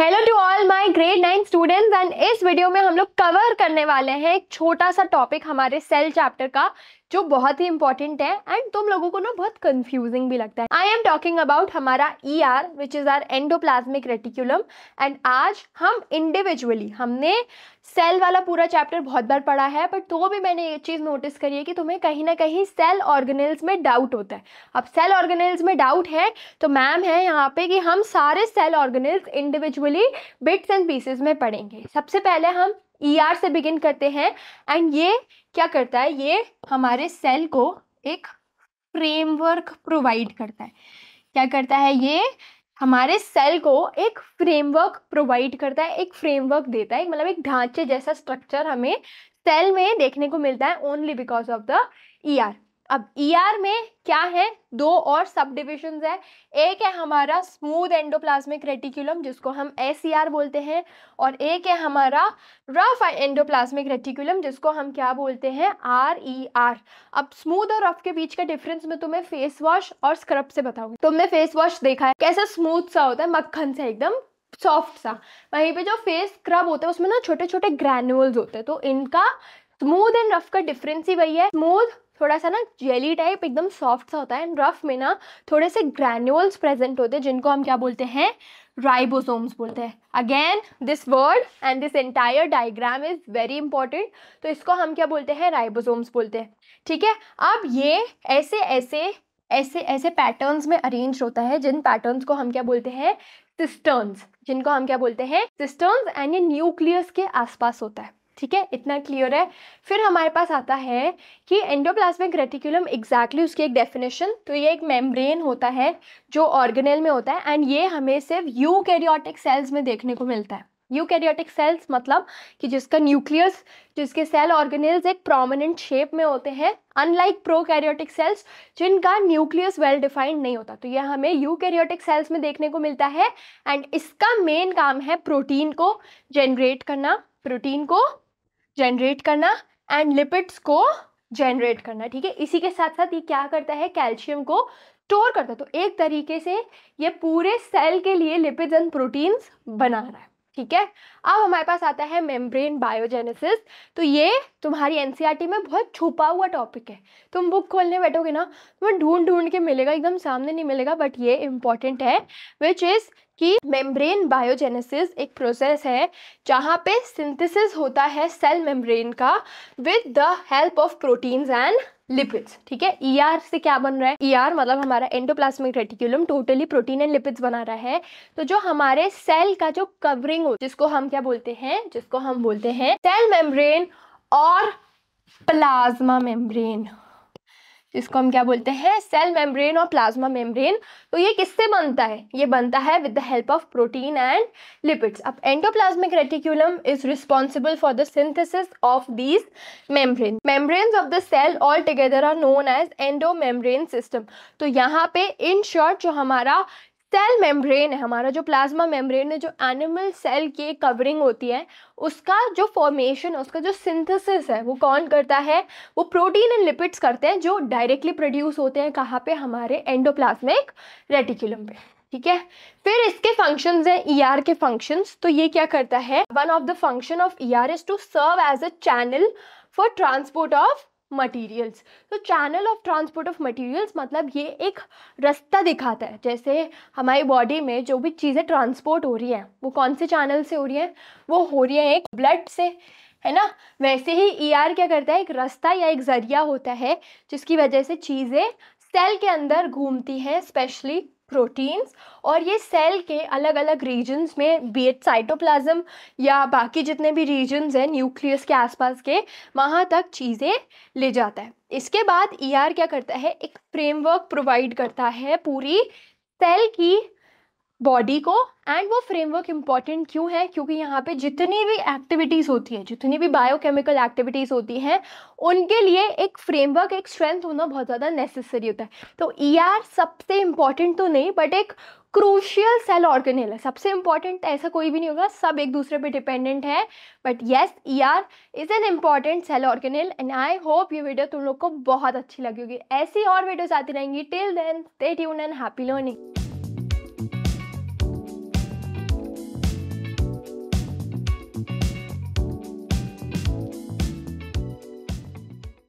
hello to all my grade nine students and इस video में हम लोग कवर करने वाले हैं एक छोटा सा टॉपिक हमारे सेल चैप्टर का जो बहुत ही इंपॉर्टेंट है एंड तुम लोगों को ना बहुत कंफ्यूजिंग भी लगता है आई एम टॉकिंग अबाउट हमारा E R which is R endoplasmic reticulum and आज हम इंडिविजुअली हमने सेल वाला पूरा चैप्टर बहुत बार पढ़ा है बट तो भी मैंने ये चीज़ नोटिस करी है कि तुम्हें कहीं ना कहीं सेल ऑर्गेनल्स में डाउट होता है अब सेल ऑर्गेनल्स में डाउट है तो मैम है यहाँ पे कि हम सारे cell organelles individually bits and pieces में पढ़ेंगे सबसे पहले हम ई e ER से बिगिन करते हैं एंड ये क्या करता है ये हमारे सेल को एक फ्रेमवर्क प्रोवाइड करता है क्या करता है ये हमारे सेल को एक फ्रेमवर्क प्रोवाइड करता है एक फ्रेमवर्क देता है मतलब एक ढांचे जैसा स्ट्रक्चर हमें सेल में देखने को मिलता है only because of the E R अब ईआर e ER में क्या है दो और सब डिविजन है एक है हमारा स्मूथ एंडोप्लाज्मिक रेटिकुलम जिसको हम एस ई e बोलते हैं और एक है हमारा रफ एंडोप्लाज्मिक रेटिकुलम जिसको हम क्या बोलते हैं आर ई आर अब स्मूथ और रफ के बीच का डिफरेंस मैं तुम्हें फेस वॉश और स्क्रब से बताऊंगी तुमने फेस वॉश देखा है कैसा स्मूथ सा होता है मक्खन सा एकदम सॉफ्ट सा वहीं पे जो फेस स्क्रब होता है उसमें ना छोटे छोटे ग्रैनुअल्स होते हैं तो इनका स्मूथ एंड रफ का डिफरेंस ही वही है स्मूथ थोड़ा सा ना जेली टाइप एकदम सॉफ्ट सा होता है एंड रफ में ना थोड़े से ग्रैन्यूल्स प्रेजेंट होते हैं जिनको हम क्या बोलते हैं राइबोसोम्स बोलते हैं again this word and this entire diagram is very important तो इसको हम क्या बोलते हैं राइबोसोम्स बोलते हैं ठीक है अब ये ऐसे ऐसे ऐसे ऐसे पैटर्न्स में अरेंज होता है जिन पैटर्न्स को हम क्या बोलते हैं सिस्टर्न्स जिनको हम क्या बोलते हैं सिस्टर्न्स एंड ये न्यूक्लियस के आसपास होता है ठीक है इतना क्लियर है फिर हमारे पास आता है कि एंडोप्लाज्मिक रेटिकुलम एग्जैक्टली उसकी एक डेफिनेशन तो ये एक मेम्ब्रेन होता है जो ऑर्गेनेल में होता है एंड ये हमें सिर्फ यूकैरियोटिक सेल्स में देखने को मिलता है यूकैरियोटिक सेल्स मतलब कि जिसका न्यूक्लियस जिसके सेल ऑर्गेनेल्स एक प्रोमिनेंट शेप में होते हैं अनलाइक प्रोकैरियोटिक सेल्स जिनका न्यूक्लियस वेल डिफाइंड नहीं होता तो यह हमें यूकैरियोटिक सेल्स में देखने को मिलता है एंड इसका मेन काम है प्रोटीन को जनरेट करना प्रोटीन को जनरेट करना एंड लिपिड्स को जनरेट करना ठीक है इसी के साथ साथ ये क्या करता है कैल्शियम को स्टोर करता है तो एक तरीके से ये पूरे सेल के लिए लिपिड्स एंड प्रोटीन्स बना रहा है ठीक है अब हमारे पास आता है मेम्ब्रेन बायोजेनेसिस तो ये तुम्हारी एनसीईआरटी e में बहुत छुपा हुआ टॉपिक है तुम बुक खोलने बैठोगे ना तुम्हें ढूंढ ढूंढ के मिलेगा एकदम सामने नहीं मिलेगा बट ये इम्पॉर्टेंट है विच इज़ कि मेम्ब्रेन बायोजेनेसिस एक प्रोसेस है जहाँ पे सिंथेसिस होता है सेल मेम्ब्रेन का with the help of proteins and lipids ठीक है ई e ER से क्या बन रहा है ई e ER मतलब हमारा endoplasmic reticulum totally protein and lipids बना रहा है तो जो हमारे सेल का जो कवरिंग हो जिसको हम क्या बोलते हैं जिसको हम बोलते हैं सेल मेम्ब्रेन और प्लाज्मा मेम्ब्रेन जिसको हम क्या बोलते हैं सेल मेम्ब्रेन और प्लाज्मा मेम्ब्रेन तो ये किससे बनता है ये बनता है with the help of protein and lipids अब endoplasmic reticulum is responsible for the synthesis of these membrane membrane of the cell all together are known as endomembrane system तो यहाँ पे इन शॉर्ट जो हमारा cell membrane है हमारा जो plasma membrane है जो एनिमल सेल की कवरिंग होती है उसका जो फॉर्मेशन उसका जो सिंथेसिस है वो कौन करता है वो प्रोटीन एंड लिपिड्स करते हैं जो डायरेक्टली प्रोड्यूस होते हैं कहाँ पे हमारे एंडोप्लाज्मिक रेटिकुलम पे ठीक है फिर इसके फंक्शंस हैं ईआर e के फंक्शंस तो ये क्या करता है one of the function of ER is to serve as a channel for transport of materials तो channel of transport of materials मतलब ये एक रास्ता दिखाता है जैसे हमारी बॉडी में जो भी चीज़ें ट्रांसपोर्ट हो रही हैं वो कौन से चैनल से हो रही हैं वो हो रही हैं एक ब्लड से है ना वैसे ही ई e ER क्या करता है एक रास्ता या एक ज़रिया होता है जिसकी वजह से चीज़ें सेल के अंदर घूमती हैं स्पेशली प्रोटीन्स और ये सेल के अलग अलग रीजन्स में बी एट साइटोप्लाज्म या बाकी जितने भी रीजन्स हैं न्यूक्लियस के आसपास के वहाँ तक चीज़ें ले जाता है इसके बाद ईआर e ER क्या करता है एक फ्रेमवर्क प्रोवाइड करता है पूरी सेल की बॉडी को एंड वो फ्रेमवर्क इम्पॉर्टेंट क्यों है क्योंकि यहाँ पे जितनी भी एक्टिविटीज़ होती है जितनी भी बायोकेमिकल एक्टिविटीज़ होती हैं उनके लिए एक फ्रेमवर्क एक स्ट्रेंथ होना बहुत ज़्यादा नेसेसरी होता है तो ई e ER सबसे इम्पॉर्टेंट तो नहीं बट एक क्रूशियल सेल ऑर्गेनेल है सबसे इम्पॉर्टेंट तो ऐसा कोई भी नहीं होगा सब एक दूसरे पर डिपेंडेंट है but yes E R is an important cell organelle and I hope ये वीडियो तुम लोग को बहुत अच्छी लगी होगी ऐसी और वीडियोज आती रहेंगी till then stay tuned and happy learning